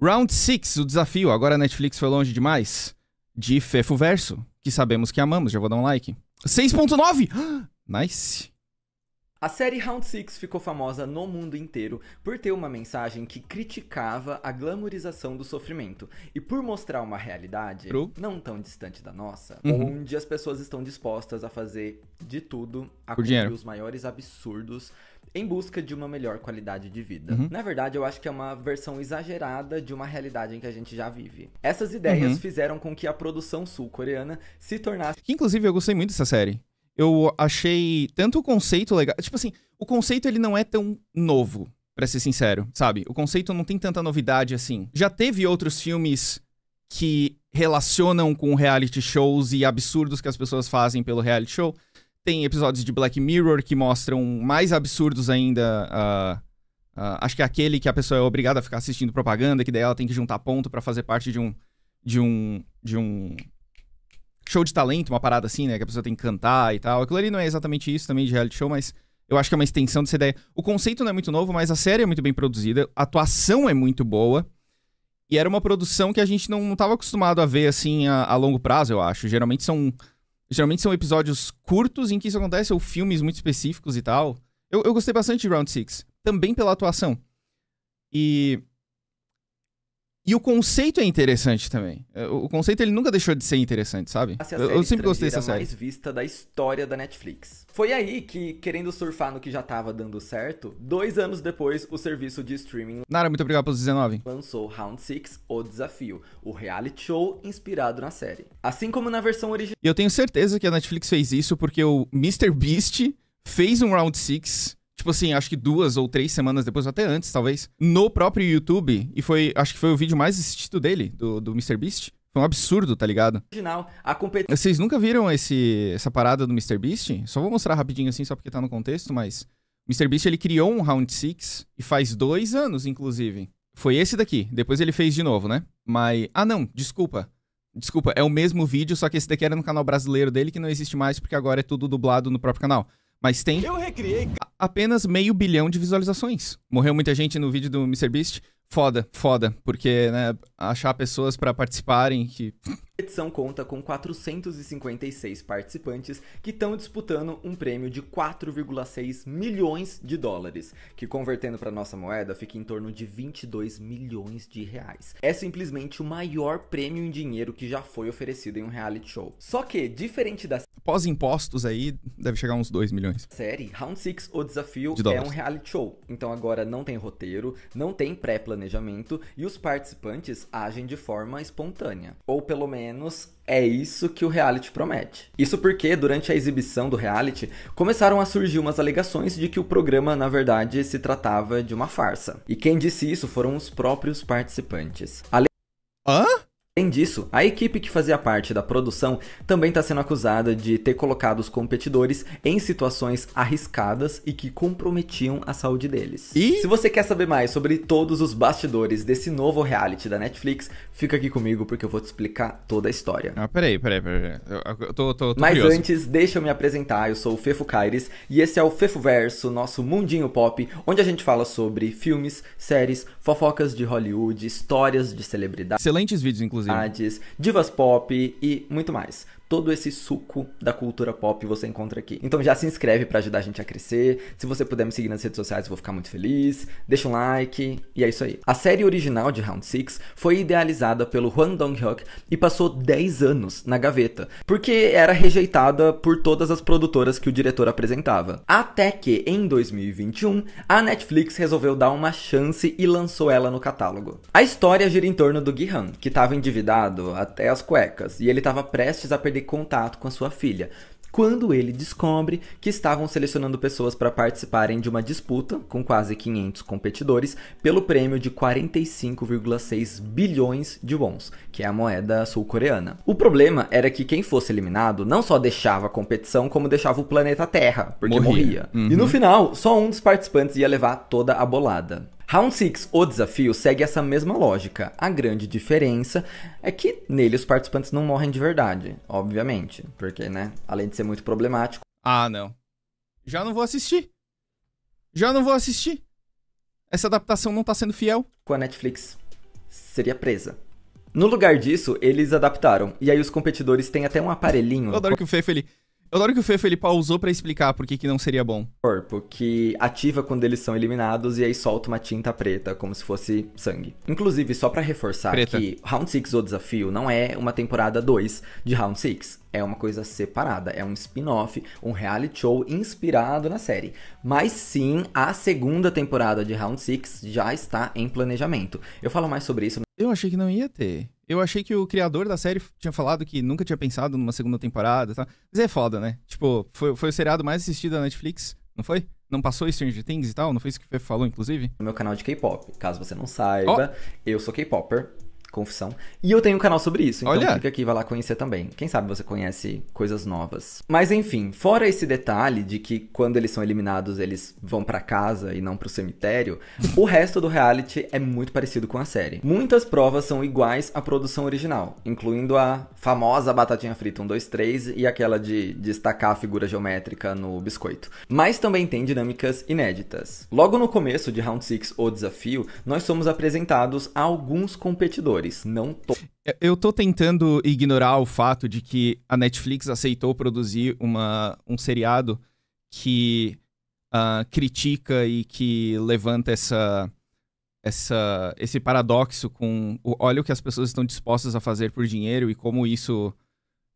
Round 6, o desafio. Agora a Netflix foi longe demais. De Fefo Verso, que sabemos que amamos. Já vou dar um like. 6.9! Nice. A série Round 6 ficou famosa no mundo inteiro por ter uma mensagem que criticava a glamorização do sofrimento e por mostrar uma realidade não tão distante da nossa, uhum. onde as pessoas estão dispostas a fazer de tudo a cumprir os maiores absurdos em busca de uma melhor qualidade de vida. Uhum. Na verdade, eu acho que é uma versão exagerada de uma realidade em que a gente já vive. Essas ideias uhum. fizeram com que a produção sul-coreana se tornasse. Que, inclusive, eu gostei muito dessa série. Eu achei tanto o conceito legal. Tipo assim, o conceito ele não é tão novo, para ser sincero, sabe? O conceito não tem tanta novidade assim. Já teve outros filmes que relacionam com reality shows e absurdos que as pessoas fazem pelo reality show. Tem episódios de Black Mirror que mostram mais absurdos ainda. Uh, uh, acho que é aquele que a pessoa é obrigada a ficar assistindo propaganda, que daí ela tem que juntar ponto para fazer parte de um. De um. De um. Show de talento, uma parada assim, né? Que a pessoa tem que cantar e tal. Aquilo ali não é exatamente isso também de reality show, mas eu acho que é uma extensão dessa ideia. O conceito não é muito novo, mas a série é muito bem produzida, a atuação é muito boa. E era uma produção que a gente não estava acostumado a ver assim a, a longo prazo, eu acho. Geralmente são Geralmente são episódios curtos em que isso acontece, ou filmes muito específicos e tal. Eu, eu gostei bastante de Round Six também pela atuação. E e o conceito é interessante também. É, o conceito ele nunca deixou de ser interessante, sabe? É a série eu sempre gostei dessa série. mais vista da história da Netflix. Foi aí que, querendo surfar no que já tava dando certo, dois anos depois, o serviço de streaming. Nara, muito obrigado pelos 19. Lançou Round 6 O Desafio, o reality show inspirado na série. Assim como na versão original. E Eu tenho certeza que a Netflix fez isso porque o Mr. Beast fez um Round 6 tipo assim, acho que duas ou três semanas depois, até antes, talvez, no próprio YouTube, e foi, acho que foi o vídeo mais assistido dele, do, do MrBeast. Foi um absurdo, tá ligado? Original, a competição... Vocês nunca viram esse, essa parada do MrBeast? Só vou mostrar rapidinho assim, só porque tá no contexto, mas... MrBeast, ele criou um Round 6, e faz dois anos, inclusive. Foi esse daqui, depois ele fez de novo, né? Mas... Ah, não, desculpa. Desculpa, é o mesmo vídeo, só que esse daqui era no canal brasileiro dele, que não existe mais, porque agora é tudo dublado no próprio canal. Mas tem... Eu recriei apenas meio bilhão de visualizações. Morreu muita gente no vídeo do MrBeast. Foda, foda, porque né, achar pessoas para participarem que a edição conta com 456 participantes que estão disputando um prêmio de 4,6 milhões de dólares, que convertendo para nossa moeda fica em torno de 22 milhões de reais. É simplesmente o maior prêmio em dinheiro que já foi oferecido em um reality show. Só que, diferente da Após impostos aí, deve chegar uns 2 milhões. Série, Round 6, o desafio de é um reality show. Então agora não tem roteiro, não tem pré-planejamento e os participantes agem de forma espontânea. Ou pelo menos menos é isso que o reality promete. Isso porque, durante a exibição do reality, começaram a surgir umas alegações de que o programa, na verdade, se tratava de uma farsa. E quem disse isso foram os próprios participantes. Ale Hã? Além disso, a equipe que fazia parte da produção também está sendo acusada de ter colocado os competidores em situações arriscadas e que comprometiam a saúde deles. E se você quer saber mais sobre todos os bastidores desse novo reality da Netflix, fica aqui comigo porque eu vou te explicar toda a história. Ah, peraí, peraí, peraí. Eu, eu tô, tô, tô Mas curioso. antes, deixa eu me apresentar. Eu sou o Fefo Caires e esse é o Fefo Verso, nosso mundinho pop, onde a gente fala sobre filmes, séries, fofocas de Hollywood, histórias de celebridades. Excelentes vídeos, inclusive inclusive. Divas pop e muito mais todo esse suco da cultura pop você encontra aqui. Então já se inscreve para ajudar a gente a crescer. Se você puder me seguir nas redes sociais, eu vou ficar muito feliz. Deixa um like e é isso aí. A série original de Round 6 foi idealizada pelo Hwang Dong-hyuk e passou 10 anos na gaveta, porque era rejeitada por todas as produtoras que o diretor apresentava. Até que em 2021, a Netflix resolveu dar uma chance e lançou ela no catálogo. A história gira em torno do Han que estava endividado até as cuecas e ele estava prestes a perder contato com a sua filha. Quando ele descobre que estavam selecionando pessoas para participarem de uma disputa com quase 500 competidores pelo prêmio de 45,6 bilhões de wons, que é a moeda sul-coreana. O problema era que quem fosse eliminado não só deixava a competição, como deixava o planeta Terra, porque morria. morria. Uhum. E no uhum. final, só um dos participantes ia levar toda a bolada. Round 6, o desafio, segue essa mesma lógica. A grande diferença é que nele os participantes não morrem de verdade, obviamente. Porque, né, além de ser muito problemático. Ah, não. Já não vou assistir. Já não vou assistir. Essa adaptação não tá sendo fiel. Com a Netflix seria presa. No lugar disso, eles adaptaram. E aí os competidores têm até um aparelhinho. Eu adoro que o Fefe, ele... Eu adoro que o Fefo ele pausou para explicar por que, que não seria bom. Corpo que ativa quando eles são eliminados e aí solta uma tinta preta, como se fosse sangue. Inclusive, só para reforçar preta. que Round 6 ou Desafio não é uma temporada 2 de Round 6. É uma coisa separada, é um spin-off, um reality show inspirado na série. Mas sim, a segunda temporada de Round 6 já está em planejamento. Eu falo mais sobre isso. Eu achei que não ia ter. Eu achei que o criador da série tinha falado que nunca tinha pensado numa segunda temporada. Tá? Mas é foda, né? Tipo, foi, foi o seriado mais assistido da Netflix, não foi? Não passou Stranger Things e tal? Não foi isso que o Fê falou, inclusive? No meu canal de K-pop. Caso você não saiba, oh. eu sou K-popper. Confissão. E eu tenho um canal sobre isso, então Olha. clica aqui e vai lá conhecer também. Quem sabe você conhece coisas novas. Mas enfim, fora esse detalhe de que quando eles são eliminados eles vão para casa e não pro cemitério, o resto do reality é muito parecido com a série. Muitas provas são iguais à produção original, incluindo a famosa batatinha frita 1, 2, 3 e aquela de destacar a figura geométrica no biscoito. Mas também tem dinâmicas inéditas. Logo no começo de Round 6, o desafio, nós somos apresentados a alguns competidores não todos. É, eu tô tentando ignorar o fato de que a Netflix aceitou produzir uma, um seriado que uh, critica e que levanta essa, essa, esse paradoxo com o, olha o que as pessoas estão dispostas a fazer por dinheiro e como isso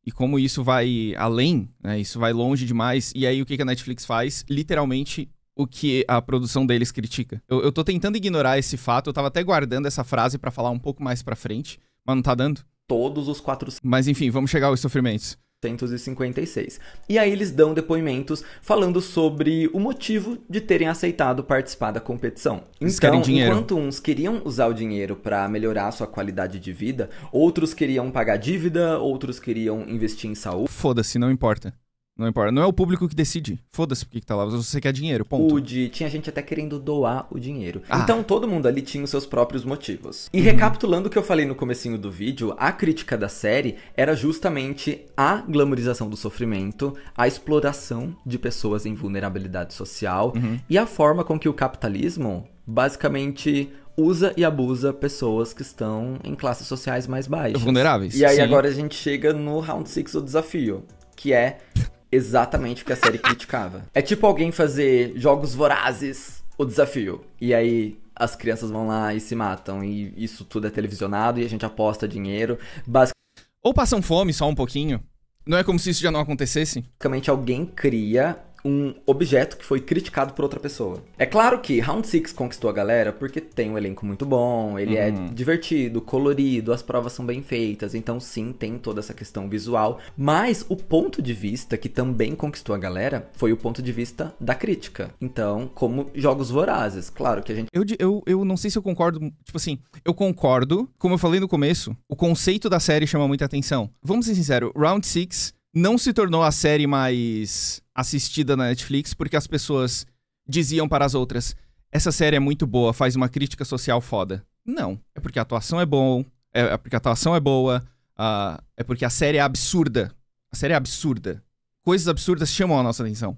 e como isso vai além, né? Isso vai longe demais. E aí o que, que a Netflix faz? Literalmente o que a produção deles critica. Eu, eu tô tentando ignorar esse fato, eu tava até guardando essa frase para falar um pouco mais pra frente, mas não tá dando. Todos os quatro. Mas enfim, vamos chegar aos sofrimentos. 1956. E aí eles dão depoimentos falando sobre o motivo de terem aceitado participar da competição. Eles então, enquanto uns queriam usar o dinheiro para melhorar a sua qualidade de vida, outros queriam pagar dívida, outros queriam investir em saúde. Foda-se, não importa. Não importa. Não é o público que decide. Foda-se porque que tá lá. Você quer dinheiro, ponto. Pude. Tinha gente até querendo doar o dinheiro. Ah. Então todo mundo ali tinha os seus próprios motivos. E uhum. recapitulando o que eu falei no comecinho do vídeo, a crítica da série era justamente a glamorização do sofrimento, a exploração de pessoas em vulnerabilidade social uhum. e a forma com que o capitalismo basicamente usa e abusa pessoas que estão em classes sociais mais baixas. Vulneráveis. E aí sim. agora a gente chega no round 6 do desafio, que é exatamente o que a série criticava. É tipo alguém fazer jogos vorazes, o desafio. E aí as crianças vão lá e se matam. E isso tudo é televisionado e a gente aposta dinheiro. Basic... Ou passam fome só um pouquinho. Não é como se isso já não acontecesse? Basicamente alguém cria um objeto que foi criticado por outra pessoa. É claro que Round 6 conquistou a galera porque tem um elenco muito bom, ele é uhum. é divertido, colorido, as provas são bem feitas, então sim, tem toda essa questão visual, mas o ponto de vista que também conquistou a galera foi o ponto de vista da crítica. Então, como jogos vorazes, claro que a gente Eu eu, eu não sei se eu concordo, tipo assim, eu concordo, como eu falei no começo, o conceito da série chama muita atenção. Vamos ser sinceros, Round 6 não se tornou a série mais assistida na Netflix porque as pessoas diziam para as outras: essa série é muito boa, faz uma crítica social foda. Não, é porque a atuação é bom, é, é porque a atuação é boa, uh, é porque a série é absurda. A série é absurda. Coisas absurdas chamam a nossa atenção.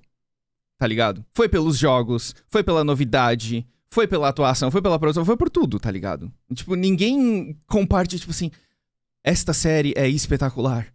Tá ligado? Foi pelos jogos, foi pela novidade, foi pela atuação, foi pela produção, foi por tudo, tá ligado? Tipo, ninguém comparte tipo assim, esta série é espetacular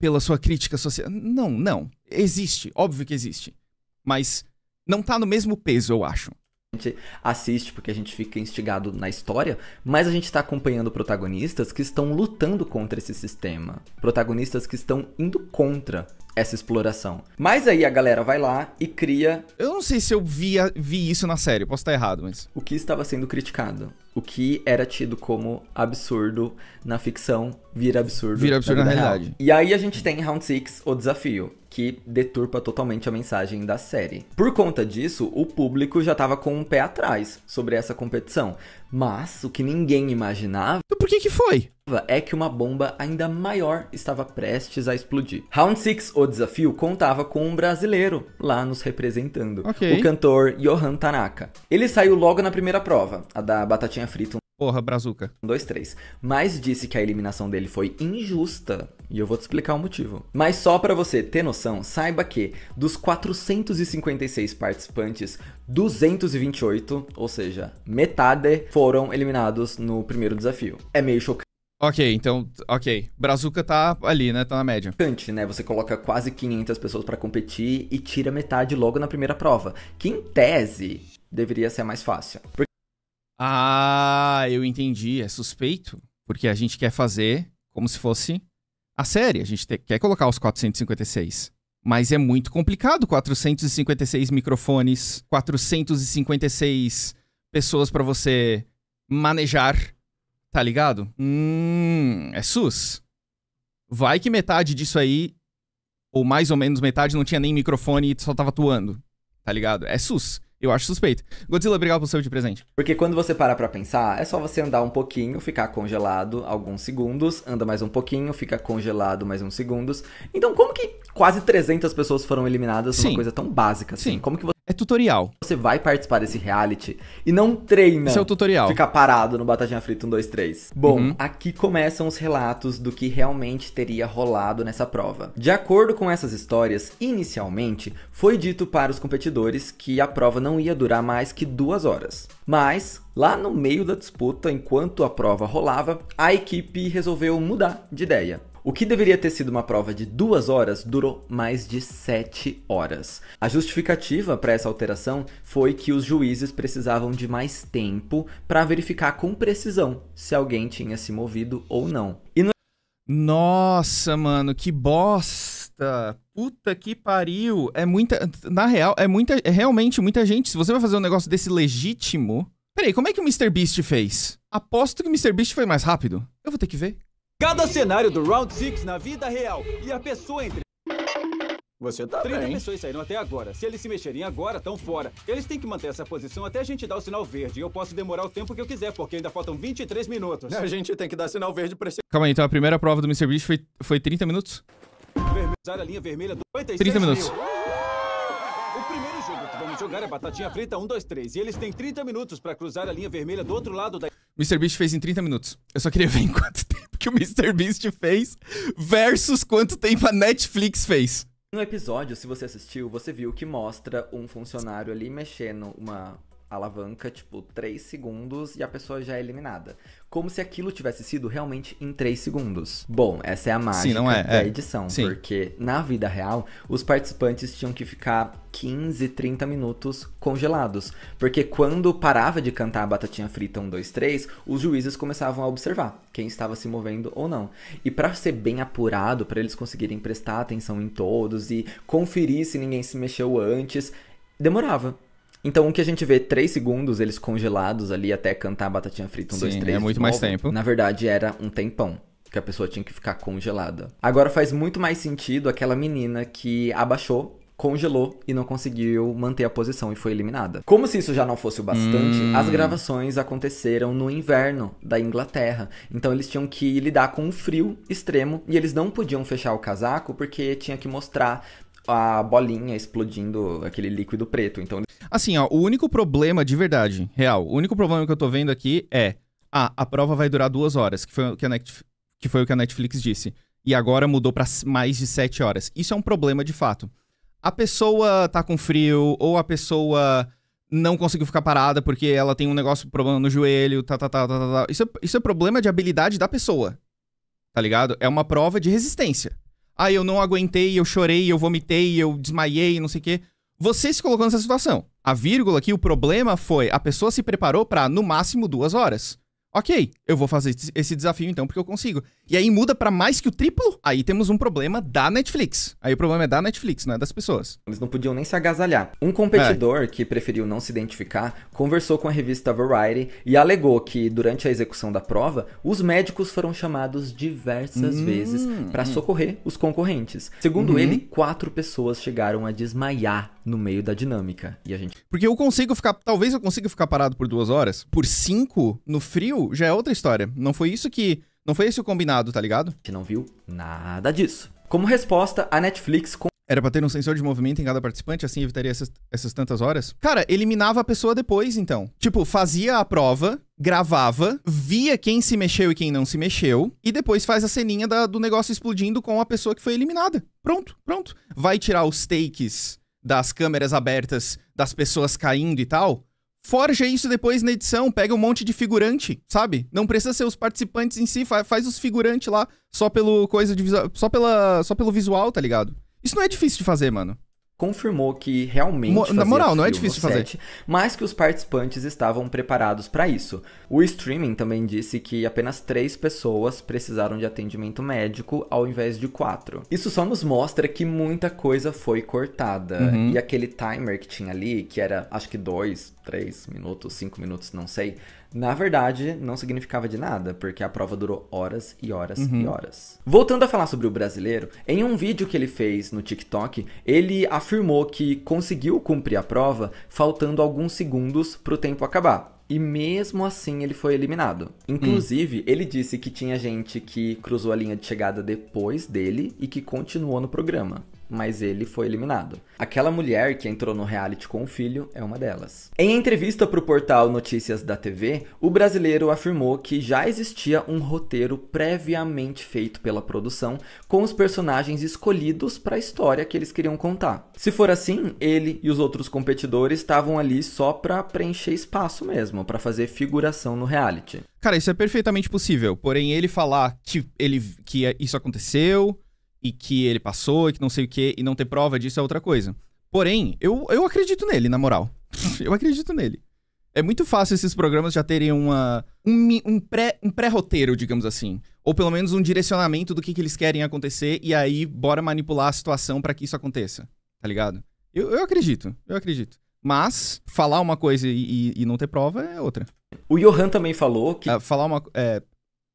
pela sua crítica social. Não, não. Existe, óbvio que existe. Mas não tá no mesmo peso, eu acho. A gente assiste porque a gente fica instigado na história, mas a gente está acompanhando protagonistas que estão lutando contra esse sistema. Protagonistas que estão indo contra essa exploração. Mas aí a galera vai lá e cria. Eu não sei se eu vi, vi isso na série, posso estar errado, mas. O que estava sendo criticado. O que era tido como absurdo na ficção vira absurdo. Vira absurdo na, na realidade. Real. E aí a gente tem Round 6, o desafio que deturpa totalmente a mensagem da série. Por conta disso, o público já estava com um pé atrás sobre essa competição. Mas o que ninguém imaginava. Por que que foi? É que uma bomba ainda maior estava prestes a explodir. Round 6, o desafio, contava com um brasileiro lá nos representando: okay. o cantor Johan Tanaka. Ele saiu logo na primeira prova, a da batatinha frita. Porra, brazuca. Um, dois, três. Mas disse que a eliminação dele foi injusta e eu vou te explicar o motivo. Mas só para você ter noção, saiba que dos 456 participantes, 228, ou seja, metade, foram eliminados no primeiro desafio. É meio chocante. Ok, então, ok. Brazuca tá ali, né? Tá na média. Cante, né? Você coloca quase 500 pessoas para competir e tira metade logo na primeira prova, que em tese deveria ser mais fácil. Porque... Ah, eu entendi. É suspeito, porque a gente quer fazer como se fosse a série. A gente te, quer colocar os 456. Mas é muito complicado 456 microfones, 456 pessoas para você manejar, tá ligado? Hum, é SUS. Vai que metade disso aí, ou mais ou menos metade, não tinha nem microfone e só tava atuando, tá ligado? É SUS. Eu acho suspeito. Godzilla, obrigado pelo seu de presente. Porque quando você para pra pensar, é só você andar um pouquinho, ficar congelado alguns segundos, anda mais um pouquinho, fica congelado mais uns segundos. Então, como que quase 300 pessoas foram eliminadas Sim. numa coisa tão básica assim? Sim. Como que você é tutorial. Você vai participar desse reality e não treina. Isso é o tutorial. Ficar parado no Batatinha Frita 1, 2, 3. Bom, uhum. aqui começam os relatos do que realmente teria rolado nessa prova. De acordo com essas histórias, inicialmente foi dito para os competidores que a prova não ia durar mais que duas horas. Mas, lá no meio da disputa, enquanto a prova rolava, a equipe resolveu mudar de ideia o que deveria ter sido uma prova de duas horas durou mais de sete horas. A justificativa para essa alteração foi que os juízes precisavam de mais tempo para verificar com precisão se alguém tinha se movido ou não. No... Nossa, mano, que bosta! Puta que pariu! É muita. Na real, é muita. É realmente muita gente. Se você vai fazer um negócio desse legítimo. Peraí, como é que o Mr. Beast fez? Aposto que o Mr. Beast foi mais rápido. Eu vou ter que ver. Cada cenário do Round 6 na vida real e a pessoa entre... Você tá 30 bem. pessoas saíram até agora. Se eles se mexerem agora, estão fora. Eles têm que manter essa posição até a gente dar o sinal verde. E eu posso demorar o tempo que eu quiser, porque ainda faltam 23 minutos. A gente tem que dar sinal verde pra esse... Calma aí, então a primeira prova do Mr. Beast foi, foi 30 minutos? Vermelho, usar a linha vermelha do 30 minutos. O primeiro jogo que vamos jogar é batatinha frita 1, 2, 3. E eles têm 30 minutos pra cruzar a linha vermelha do outro lado da... Beast fez em 30 minutos. Eu só queria ver em quanto tempo que o Beast fez versus quanto tempo a Netflix fez. No episódio, se você assistiu, você viu que mostra um funcionário ali mexendo uma, alavanca, tipo, 3 segundos e a pessoa já é eliminada. Como se aquilo tivesse sido realmente em 3 segundos. Bom, essa é a mágica Sim, não é, da é. edição, Sim. porque na vida real, os participantes tinham que ficar 15, 30 minutos congelados. Porque quando parava de cantar a batatinha frita 1, 2, 3, os juízes começavam a observar quem estava se movendo ou não. E para ser bem apurado, para eles conseguirem prestar atenção em todos e conferir se ninguém se mexeu antes, demorava. Então, o que a gente vê, três segundos, eles congelados ali até cantar batatinha frita, um, Sim, dois, é três. é muito novo, mais tempo. Na verdade, era um tempão que a pessoa tinha que ficar congelada. Agora faz muito mais sentido aquela menina que abaixou congelou e não conseguiu manter a posição e foi eliminada. Como se isso já não fosse o bastante, hum. as gravações aconteceram no inverno da Inglaterra. Então eles tinham que lidar com um frio extremo e eles não podiam fechar o casaco porque tinha que mostrar a bolinha explodindo aquele líquido preto. Então, assim, ó, o único problema de verdade, real, o único problema que eu tô vendo aqui é, ah, a prova vai durar duas horas, que foi o que a, que foi o que a Netflix disse, e agora mudou para mais de sete horas. Isso é um problema de fato. A pessoa tá com frio ou a pessoa não conseguiu ficar parada porque ela tem um negócio, problema no joelho, tá, tá, tá, tá, tá. tá isso é, isso é problema de habilidade da pessoa, tá ligado? É uma prova de resistência ah, eu não aguentei, eu chorei, eu vomitei, eu desmaiei, não sei o quê. Você se colocou nessa situação. A vírgula aqui, o problema foi a pessoa se preparou para no máximo duas horas. Ok, eu vou fazer esse desafio então porque eu consigo e aí muda para mais que o triplo, aí temos um problema da Netflix. Aí o problema é da Netflix, não é das pessoas. Eles não podiam nem se agasalhar. Um competidor é. que preferiu não se identificar conversou com a revista Variety e alegou que durante a execução da prova, os médicos foram chamados diversas hum, vezes para socorrer os concorrentes. Segundo uhum. ele, quatro pessoas chegaram a desmaiar no meio da dinâmica. E a gente. Porque eu consigo ficar. Talvez eu consiga ficar parado por duas horas. Por cinco, no frio, já é outra história. Não foi isso que não foi esse o combinado, tá ligado? Que não viu nada disso. Como resposta, a Netflix com era pra ter um sensor de movimento em cada participante, assim evitaria essas, essas, tantas horas? Cara, eliminava a pessoa depois, então. Tipo, fazia a prova, gravava, via quem se mexeu e quem não se mexeu, e depois faz a ceninha da, do negócio explodindo com a pessoa que foi eliminada. Pronto, pronto. Vai tirar os takes das câmeras abertas, das pessoas caindo e tal? forja isso depois na edição, pega um monte de figurante, sabe? Não precisa ser os participantes em si, faz, os figurantes lá só pelo coisa de visual, só pela só pelo visual, tá ligado? Isso não é difícil de fazer, mano. Confirmou que realmente Mo na moral, não é difícil de fazer. Set, mas que os participantes estavam preparados para isso. O streaming também disse que apenas três pessoas precisaram de atendimento médico ao invés de quatro. Isso só nos mostra que muita coisa foi cortada. Uhum. E aquele timer que tinha ali, que era acho que dois, três minutos, cinco minutos, não sei. Na verdade, não significava de nada, porque a prova durou horas e horas uhum. e horas. Voltando a falar sobre o brasileiro, em um vídeo que ele fez no TikTok, ele afirmou que conseguiu cumprir a prova faltando alguns segundos pro tempo acabar. E mesmo assim ele foi eliminado. Inclusive, hum. ele disse que tinha gente que cruzou a linha de chegada depois dele e que continuou no programa mas ele foi eliminado. Aquela mulher que entrou no reality com o filho é uma delas. Em entrevista para o portal Notícias da TV, o brasileiro afirmou que já existia um roteiro previamente feito pela produção com os personagens escolhidos para a história que eles queriam contar. Se for assim, ele e os outros competidores estavam ali só para preencher espaço mesmo, para fazer figuração no reality. Cara, isso é perfeitamente possível, porém ele falar que ele que isso aconteceu, e que ele passou e que não sei o que e não ter prova disso é outra coisa. Porém, eu, eu acredito nele, na moral. eu acredito nele. É muito fácil esses programas já terem uma, um, um pré-roteiro, um pré digamos assim. Ou pelo menos um direcionamento do que, que eles querem acontecer e aí bora manipular a situação para que isso aconteça. Tá ligado? Eu, eu acredito, eu acredito. Mas falar uma coisa e, e, e não ter prova é outra. O Johan também falou que. Ah, falar uma. É,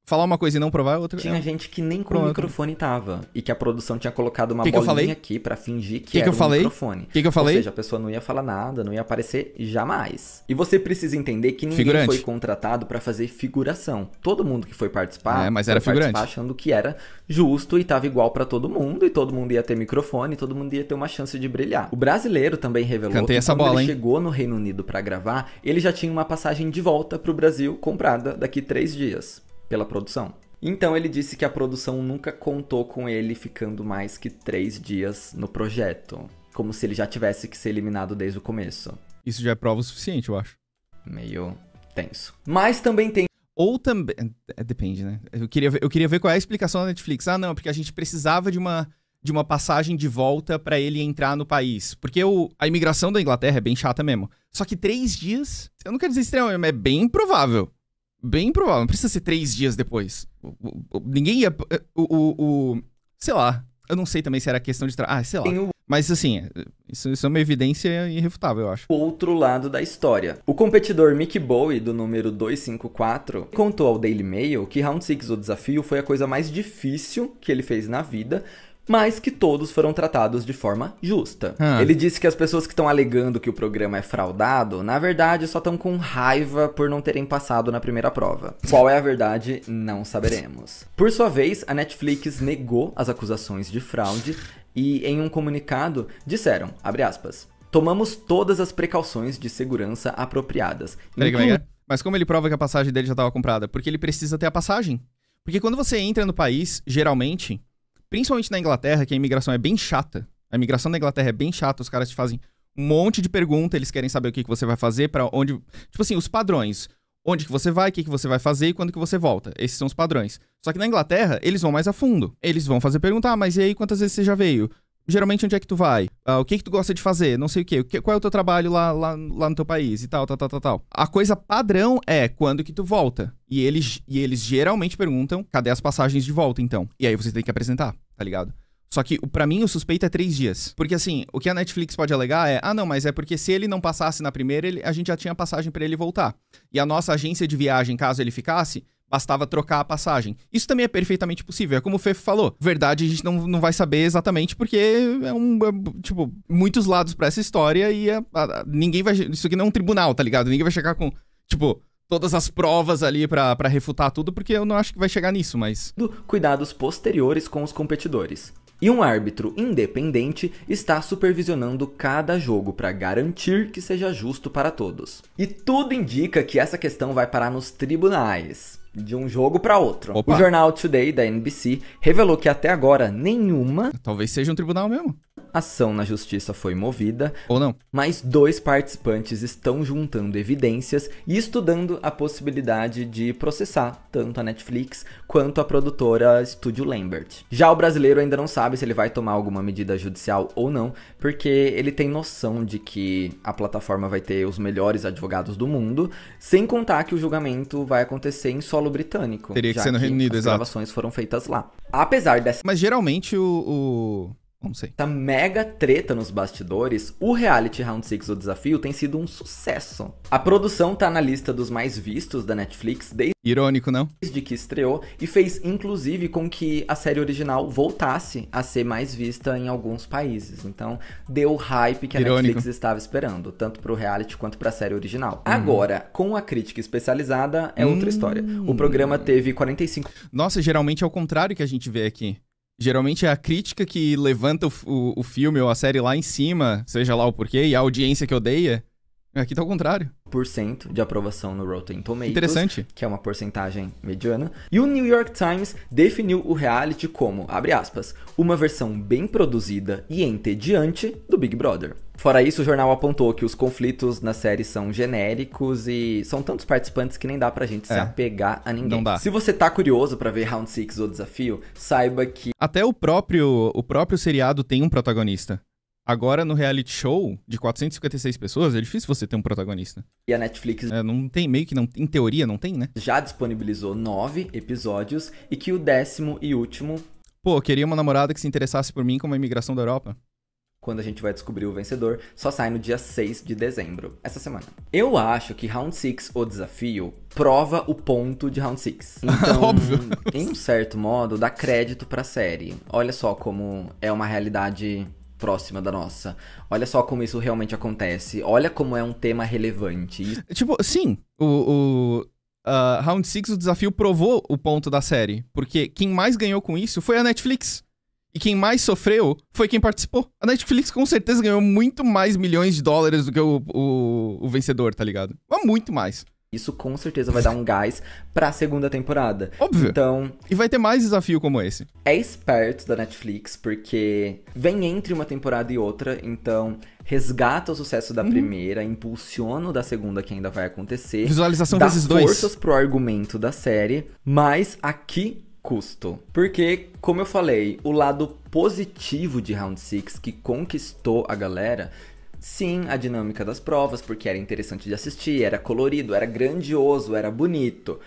falar uma coisa e não provar, é outra Tinha é gente que nem com o microfone tava. E que a produção tinha colocado uma que bolinha que aqui para fingir que, que era eu falei? microfone. O que, que eu falei? Ou seja, a pessoa não ia falar nada, não ia aparecer jamais. E você precisa entender que ninguém figurante. foi contratado para fazer figuração. Todo mundo que foi participar, é, mas era figurante. achando que era justo e tava igual para todo mundo. E todo mundo ia ter microfone, todo mundo ia ter uma chance de brilhar. O brasileiro também revelou Cantei que essa quando bola, ele hein? chegou no Reino Unido para gravar, ele já tinha uma passagem de volta pro Brasil comprada daqui três dias pela produção. Então ele disse que a produção nunca contou com ele ficando mais que três dias no projeto, como se ele já tivesse que ser eliminado desde o começo. Isso já é prova o suficiente, eu acho. Meio tenso. Mas também tem. Ou também. É, depende, né? Eu queria, ver, eu queria ver qual é a explicação da Netflix. Ah, não, porque a gente precisava de uma, de uma passagem de volta para ele entrar no país. Porque o, a imigração da Inglaterra é bem chata mesmo. Só que três dias. Eu não quero dizer estranho, mas é bem improvável. Bem provável, não precisa ser três dias depois. O, o, ninguém ia. Eh, o, Sei lá. Eu não sei também se era questão de. Tra... Ah, sei lá. Tem o... Mas assim, isso, isso, é uma evidência irrefutável, eu acho. outro lado da história. O competidor Mick Bowie, do número 254, contou ao Daily Mail que Round 6, o desafio, foi a coisa mais difícil que ele fez na vida, mas que todos foram tratados de forma justa. Ah. Ele disse que as pessoas que estão alegando que o programa é fraudado, na verdade, só estão com raiva por não terem passado na primeira prova. Qual é a verdade, não saberemos. Por sua vez, a Netflix negou as acusações de fraude e, em um comunicado, disseram, aspas, tomamos todas as precauções de segurança apropriadas. É Inclu... É? Mas como ele prova que a passagem dele já estava comprada? Porque ele precisa ter a passagem. Porque quando você entra no país, geralmente, principalmente na Inglaterra, que a imigração é bem chata. A imigração na Inglaterra é bem chata, os caras te fazem um monte de pergunta, eles querem saber o que, que você vai fazer, para onde. Tipo assim, os padrões. Onde que você vai, o que, que você vai fazer e quando que você volta. Esses são os padrões. Só que na Inglaterra, eles vão mais a fundo. Eles vão fazer perguntar, ah, mas e aí quantas vezes você já veio? geralmente onde é que tu vai? Ah, o que é que tu gosta de fazer? Não sei o quê. O que, qual é o teu trabalho lá, lá, lá no teu país e tal, tal, tal, tal, tal. A coisa padrão é quando que tu volta. E eles, e eles geralmente perguntam, cadê as passagens de volta, então? E aí você tem que apresentar, tá ligado? Só que, para mim, o suspeito é três dias. Porque, assim, o que a Netflix pode alegar é: ah, não, mas é porque se ele não passasse na primeira, ele, a gente já tinha passagem para ele voltar. E a nossa agência de viagem, caso ele ficasse, bastava trocar a passagem. Isso também é perfeitamente possível. É como o Fefo falou. Verdade, a gente não, não vai saber exatamente porque é um. É, tipo, muitos lados para essa história e é, a, a, ninguém vai. Isso aqui não é um tribunal, tá ligado? Ninguém vai chegar com. Tipo. Todas as provas ali para refutar tudo, porque eu não acho que vai chegar nisso, mas. Cuidados posteriores com os competidores. E um árbitro independente está supervisionando cada jogo para garantir que seja justo para todos. E tudo indica que essa questão vai parar nos tribunais de um jogo para outro. Opa. O jornal Today da NBC revelou que até agora nenhuma. Talvez seja um tribunal mesmo. Ação na justiça foi movida. Ou não. Mas dois participantes estão juntando evidências e estudando a possibilidade de processar tanto a Netflix quanto a produtora Studio Lambert. Já o brasileiro ainda não sabe se ele vai tomar alguma medida judicial ou não, porque ele tem noção de que a plataforma vai ter os melhores advogados do mundo, sem contar que o julgamento vai acontecer em solo solo britânico. Teria que ser no Reino Unido, exato. As gravações foram feitas lá. Apesar dessa. Mas geralmente o, o, não sei. Tá mega treta nos bastidores, o reality Round 6 do desafio tem sido um sucesso. A produção tá na lista dos mais vistos da Netflix desde Irônico, não? Desde que estreou e fez inclusive com que a série original voltasse a ser mais vista em alguns países. Então, deu o hype que a Irônico. Netflix estava esperando, tanto pro reality quanto pra série original. Hum. Agora, com a crítica especializada é hum. outra história. O hum. programa teve 45 Nossa, geralmente é o contrário que a gente vê aqui. Geralmente é a crítica que levanta o, o, o filme ou a série lá em cima, seja lá o porquê, e a audiência que odeia, Aqui tá ao contrário. Por cento de aprovação no Rotten Tomatoes. Interessante. Que é uma porcentagem mediana. E o New York Times definiu o reality como, abre aspas, uma versão bem produzida e entediante do Big Brother. Fora isso, o jornal apontou que os conflitos na série são genéricos e são tantos participantes que nem dá pra gente é. se apegar a ninguém. Não dá. Se você tá curioso para ver Round 6 ou Desafio, saiba que até o próprio o próprio seriado tem um protagonista. Agora, no reality show de 456 pessoas, é difícil você ter um protagonista. E a Netflix. É, não tem, meio que não. Em teoria, não tem, né? Já disponibilizou nove episódios e que o décimo e último. Pô, queria uma namorada que se interessasse por mim como a imigração da Europa quando a gente vai descobrir o vencedor, só sai no dia 6 de dezembro, essa semana. Eu acho que Round 6, o desafio, prova o ponto de Round 6. Então, Óbvio. em um certo modo, dá crédito pra série. Olha só como é uma realidade próxima da nossa. Olha só como isso realmente acontece. Olha como é um tema relevante. Tipo, sim, o, o... Uh, round 6, o desafio provou o ponto da série. Porque quem mais ganhou com isso foi a Netflix. E quem mais sofreu foi quem participou. A Netflix com certeza ganhou muito mais milhões de dólares do que o, o, o vencedor, tá ligado? Mas muito mais. Isso com certeza vai dar um gás pra segunda temporada. Óbvio. Então. E vai ter mais desafio como esse. É esperto da Netflix, porque vem entre uma temporada e outra, então resgata o sucesso da uhum. primeira, impulsiona o da segunda que ainda vai acontecer. Visualização dá desses dois. forças pro argumento da série, mas aqui custo. Porque, como eu falei, o lado positivo de Round 6 que conquistou a galera Sim, a dinâmica das provas, porque era interessante de assistir, era colorido, era grandioso, era bonito.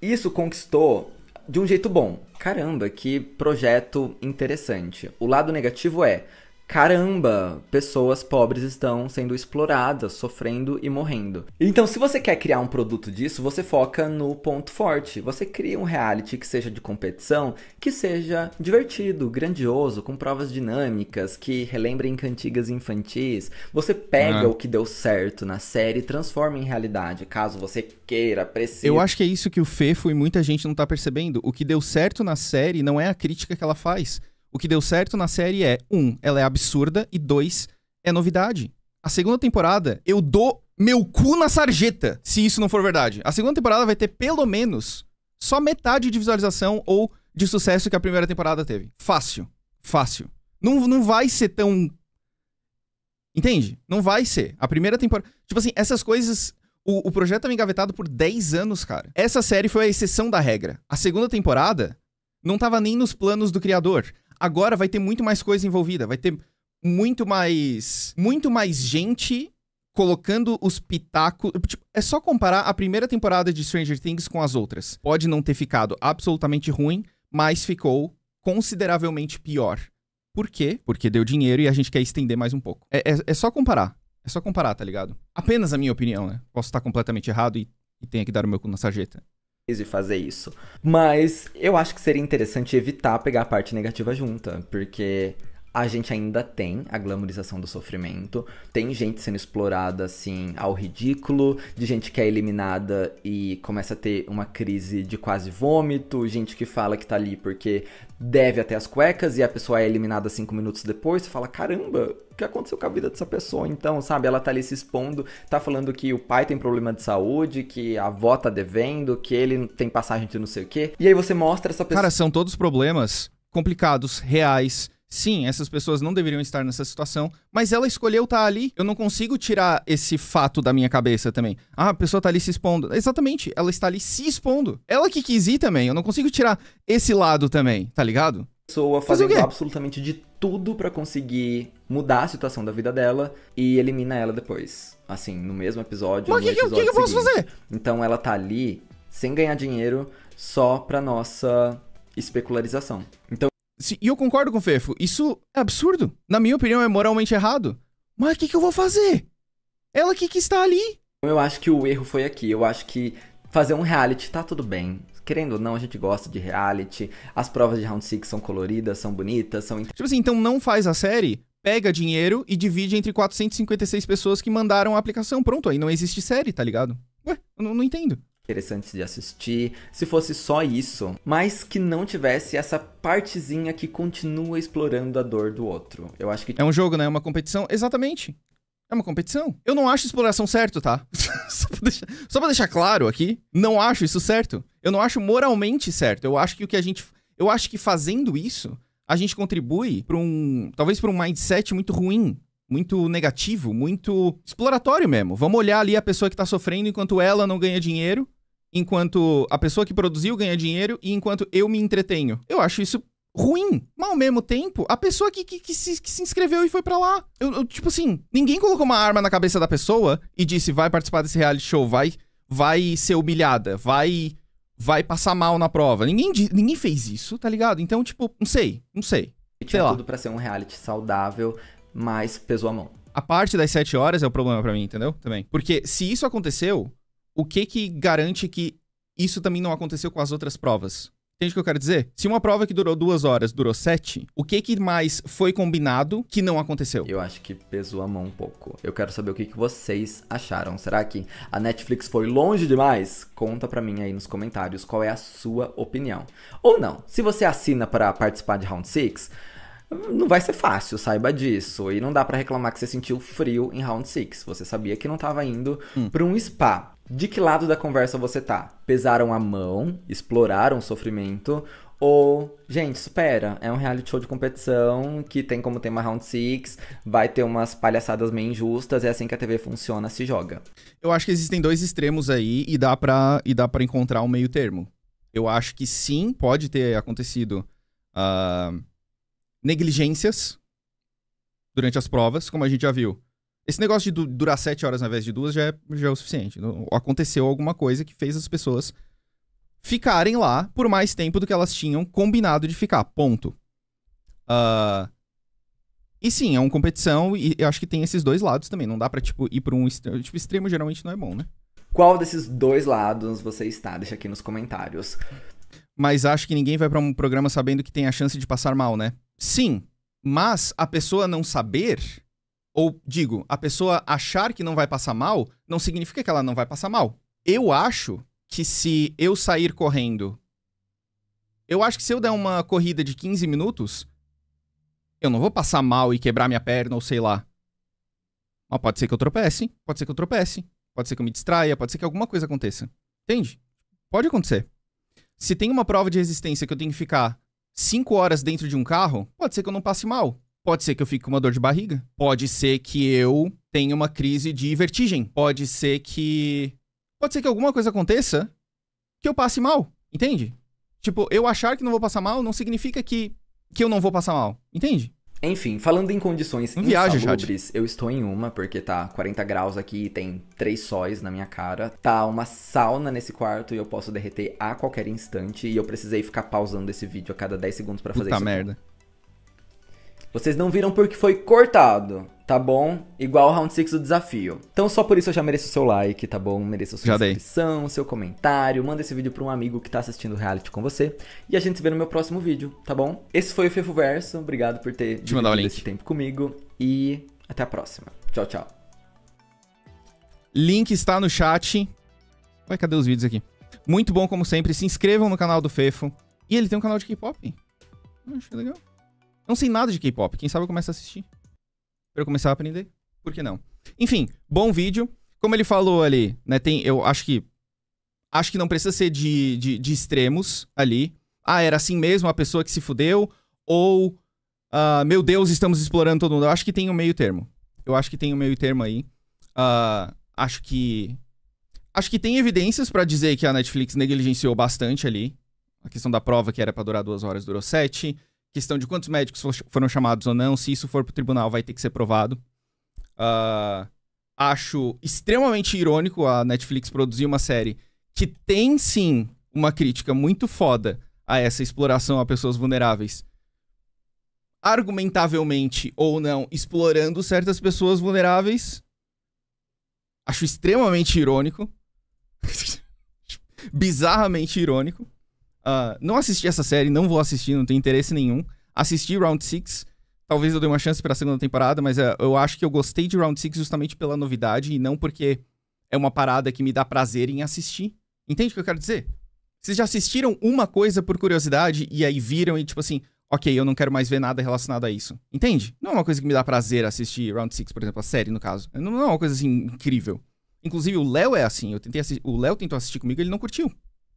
Isso conquistou de um jeito bom. Caramba, que projeto interessante. O lado negativo é, caramba, pessoas pobres estão sendo exploradas, sofrendo e morrendo. Então, se você quer criar um produto disso, você foca no ponto forte. Você cria um reality que seja de competição, que seja divertido, grandioso, com provas dinâmicas, que relembrem cantigas infantis. Você pega é. o que deu certo na série e transforma em realidade, caso você queira, precise. Eu acho que é isso que o Fefo e muita gente não tá percebendo. O que deu certo na série não é a crítica que ela faz o que deu certo na série é, um, ela é absurda, e dois, é novidade. A segunda temporada, eu dou meu cu na sarjeta, se isso não for verdade. A segunda temporada vai ter pelo menos só metade de visualização ou de sucesso que a primeira temporada teve. Fácil. Fácil. Não, não vai ser tão. Entende? Não vai ser. A primeira temporada. Tipo assim, essas coisas. O, o projeto estava engavetado por 10 anos, cara. Essa série foi a exceção da regra. A segunda temporada não estava nem nos planos do criador. Agora vai ter muito mais coisa envolvida, vai ter muito mais muito mais gente colocando os pitacos. Tipo, é só comparar a primeira temporada de Stranger Things com as outras. Pode não ter ficado absolutamente ruim, mas ficou consideravelmente pior. Por quê? Porque deu dinheiro e a gente quer estender mais um pouco. É, é, é só comparar. É só comparar, tá ligado? Apenas a minha opinião, né? Posso estar completamente errado e, e tenho que dar o meu cu na sarjeta de fazer isso. Mas eu acho que seria interessante evitar pegar a parte negativa junta, porque a gente ainda tem a glamorização do sofrimento, tem gente sendo explorada assim ao ridículo, de gente que é eliminada e começa a ter uma crise de quase vômito, gente que fala que tá ali porque deve até as cuecas e a pessoa é eliminada cinco minutos depois, você fala, caramba, o que aconteceu com a vida dessa pessoa então, sabe? Ela tá ali se expondo, tá falando que o pai tem problema de saúde, que a avó tá devendo, que ele tem passagem de não sei o quê. E aí você mostra essa pessoa. Cara, são todos problemas complicados, reais Sim, essas pessoas não deveriam estar nessa situação, mas ela escolheu estar tá ali. Eu não consigo tirar esse fato da minha cabeça também. Ah, a pessoa está ali se expondo. Exatamente, ela está ali se expondo. Ela que quis ir também. Eu não consigo tirar esse lado também, tá ligado? Pessoa fazendo absolutamente de tudo para conseguir mudar a situação da vida dela e elimina ela depois. Assim, no mesmo episódio. Mas o que, que, que eu posso fazer? Então ela tá ali sem ganhar dinheiro só pra nossa especularização. Então e eu concordo com o Fefo, isso é absurdo. Na minha opinião, é moralmente errado. Mas o que, que eu vou fazer? Ela que, que está ali. Eu acho que o erro foi aqui. Eu acho que fazer um reality tá tudo bem. Querendo ou não, a gente gosta de reality. As provas de Round 6 são coloridas, são bonitas, são. Tipo assim, então não faz a série, pega dinheiro e divide entre 456 pessoas que mandaram a aplicação. Pronto, aí não existe série, tá ligado? Ué, eu não, não entendo interessantes de assistir, se fosse só isso, mas que não tivesse essa partezinha que continua explorando a dor do outro. Eu acho que é um jogo, né? É uma competição, exatamente. É uma competição. Eu não acho exploração certo, tá? só, pra deixar, só pra deixar claro aqui, não acho isso certo. Eu não acho moralmente certo. Eu acho que o que a gente, eu acho que fazendo isso, a gente contribui para um, talvez para um mindset muito ruim muito negativo, muito exploratório mesmo. Vamos olhar ali a pessoa que tá sofrendo enquanto ela não ganha dinheiro enquanto a pessoa que produziu ganha dinheiro e enquanto eu me entretenho. Eu acho isso ruim. Mas ao mesmo tempo, a pessoa que, que, que, se, que se, inscreveu e foi para lá. Eu, eu, tipo assim, ninguém colocou uma arma na cabeça da pessoa e disse: vai participar desse reality show, vai, vai ser humilhada, vai. Vai passar mal na prova. Ninguém, ninguém fez isso, tá ligado? Então, tipo, não sei, não sei. Tinha tudo para ser um reality saudável, mas pesou a mão. A parte das sete horas é o problema para mim, entendeu? Também. Porque se isso aconteceu, o que que garante que isso também não aconteceu com as outras provas? Entende o que eu quero dizer? Se uma prova que durou duas horas durou sete, o que, que mais foi combinado que não aconteceu? Eu acho que pesou a mão um pouco. Eu quero saber o que, que vocês acharam. Será que a Netflix foi longe demais? Conta pra mim aí nos comentários qual é a sua opinião. Ou não, se você assina para participar de Round 6, não vai ser fácil, saiba disso. E não dá para reclamar que você sentiu frio em Round 6. Você sabia que não tava indo hum. pra um spa. De que lado da conversa você tá? Pesaram a mão, exploraram o sofrimento ou, gente, supera, é um reality show de competição que tem como tema Round six vai ter umas palhaçadas meio injustas, é assim que a TV funciona, se joga. Eu acho que existem dois extremos aí e dá pra, e dá pra encontrar um meio termo. Eu acho que sim, pode ter acontecido uh, negligências durante as provas, como a gente já viu. Esse negócio de durar sete horas ao vez de duas já é, já é o suficiente. Aconteceu alguma coisa que fez as pessoas ficarem lá por mais tempo do que elas tinham combinado de ficar. Ponto. Uh, e sim, é uma competição e eu acho que tem esses dois lados também. Não dá pra, tipo, ir pra um extremo. Tipo, extremo geralmente não é bom, né? Qual desses dois lados você está? Deixa aqui nos comentários. Mas acho que ninguém vai para um programa sabendo que tem a chance de passar mal, né? Sim, mas a pessoa não saber ou digo, a pessoa achar que não vai passar mal não significa que ela não vai passar mal. Eu acho que se eu sair correndo, eu acho que se eu der uma corrida de 15 minutos, eu não vou passar mal e quebrar minha perna ou sei lá. Mas pode ser que eu tropece, pode ser que eu tropece, pode ser que eu me distraia, pode ser que alguma coisa aconteça. Entende? Pode acontecer. Se tem uma prova de resistência que eu tenho que ficar 5 horas dentro de um carro, pode ser que eu não passe mal. Pode ser que eu fique com uma dor de barriga. Pode ser que eu tenha uma crise de vertigem. Pode ser que. Pode ser que alguma coisa aconteça que eu passe mal. Entende? Tipo, eu achar que não vou passar mal não significa que, que eu não vou passar mal. Entende? Enfim, falando em condições não insalubres, eu estou em uma, porque tá 40 graus aqui e tem três sóis na minha cara. Tá uma sauna nesse quarto e eu posso derreter a qualquer instante. E eu precisei ficar pausando esse vídeo a cada 10 segundos para fazer Puta isso. Puta merda. Aqui. Vocês não viram porque foi cortado, tá bom? Igual o round 6 do desafio. Então só por isso eu já mereço o seu like, tá bom? Mereço a sua já inscrição, dei. seu comentário, manda esse vídeo para um amigo que tá assistindo o reality com você e a gente se vê no meu próximo vídeo, tá bom? Esse foi o Fefo Verso, obrigado por ter Te mandar esse tempo comigo e até a próxima. Tchau, tchau. Link está no chat. Ué, cadê os vídeos aqui? Muito bom, como sempre. Se inscrevam no canal do Fefo. E ele tem um canal de K-pop. Hum, achei legal não sei nada de K-pop. Quem sabe eu começo a assistir. Pra eu começar a aprender. Por que não? Enfim, bom vídeo. Como ele falou ali, né? Tem, eu acho que. Acho que não precisa ser de, de, de extremos ali. Ah, era assim mesmo, a pessoa que se fudeu. Ou. Uh, meu Deus, estamos explorando todo mundo. Eu acho que tem um meio termo. Eu acho que tem um meio termo aí. Uh, acho que. Acho que tem evidências para dizer que a Netflix negligenciou bastante ali. A questão da prova, que era para durar duas horas, durou sete questão de quantos médicos foram chamados ou não, se isso for para o tribunal, vai ter que ser provado. Uh, acho extremamente irônico a Netflix produzir uma série que tem sim uma crítica muito foda a essa exploração a pessoas vulneráveis. Argumentavelmente ou não, explorando certas pessoas vulneráveis. Acho extremamente irônico. Bizarramente irônico. Uh, não assisti essa série, não vou assistir, não tenho interesse nenhum. Assisti Round 6. Talvez eu dê uma chance para a segunda temporada, mas uh, eu acho que eu gostei de Round 6 justamente pela novidade e não porque é uma parada que me dá prazer em assistir. Entende o que eu quero dizer? Vocês já assistiram uma coisa por curiosidade e aí viram e tipo assim, ok, eu não quero mais ver nada relacionado a isso. Entende? Não é uma coisa que me dá prazer assistir Round 6, por exemplo, a série, no caso. Não é uma coisa assim incrível. Inclusive, o Léo é assim. Eu tentei assistir, O Léo tentou assistir comigo ele não curtiu.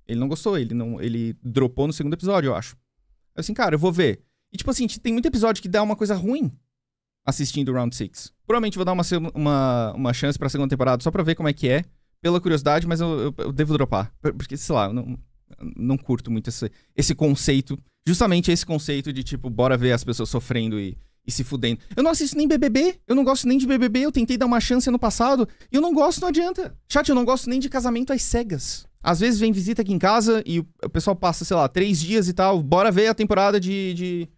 Ele não gostou, ele não, ele dropou no segundo episódio, eu acho. Eu assim, cara, eu vou ver. E tipo assim, tem muito episódio que dá uma coisa ruim assistindo Round 6. Provavelmente vou dar uma, uma, uma chance pra segunda temporada só pra ver como é que é. Pela curiosidade, mas eu, eu, eu devo dropar. Porque, sei lá, eu não, não curto muito esse, esse conceito. Justamente esse conceito de, tipo, bora ver as pessoas sofrendo e, e se fudendo. Eu não assisto nem BBB, eu não gosto nem de BBB, eu tentei dar uma chance no passado e eu não gosto, não adianta. Chat, eu não gosto nem de casamento às cegas. Às vezes vem visita aqui em casa e o pessoal passa, sei lá, três dias e tal, bora ver a temporada de, de,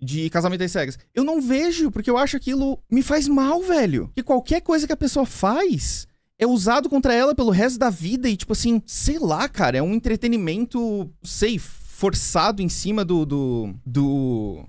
de Casamento às Cegas. Eu não vejo, porque eu acho aquilo me faz mal, velho. Que qualquer coisa que a pessoa faz é usado contra ela pelo resto da vida e, tipo assim, sei lá, cara, é um entretenimento, sei, forçado em cima do, do. do.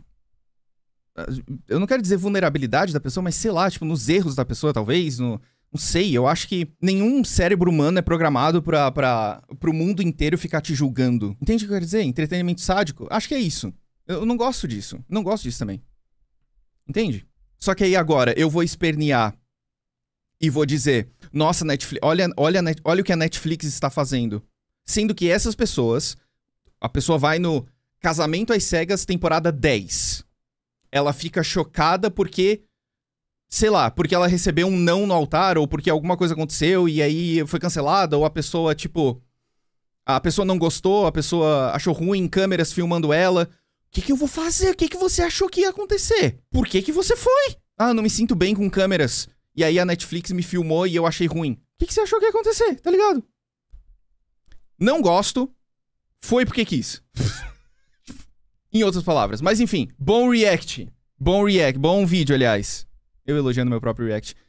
Ah, eu não quero dizer vulnerabilidade da pessoa, mas sei lá, tipo, nos erros da pessoa, talvez, no não sei, eu acho que nenhum cérebro humano é programado para o mundo inteiro ficar te julgando. Entende o que eu quero dizer? Entretenimento sádico? Acho que é isso. Eu não gosto disso. Não gosto disso também. Entende? Só que aí agora eu vou espernear e vou dizer: nossa, Netflix, olha, olha, olha o que a Netflix está fazendo. Sendo que essas pessoas. A pessoa vai no Casamento às Cegas, temporada 10. Ela fica chocada porque sei lá, porque ela recebeu um não no altar, ou porque alguma coisa aconteceu e aí foi cancelada, ou a pessoa, tipo. A pessoa não gostou, a pessoa achou ruim, câmeras filmando ela. O que, que eu vou fazer? O que, que você achou que ia acontecer? Por que, que você foi? Ah, não me sinto bem com câmeras. E aí a Netflix me filmou e eu achei ruim. O que, que você achou que ia acontecer? Tá ligado? Não gosto. Foi porque quis. em outras palavras. Mas enfim, bom react. Bom react, bom vídeo, aliás eu elogiando meu próprio React.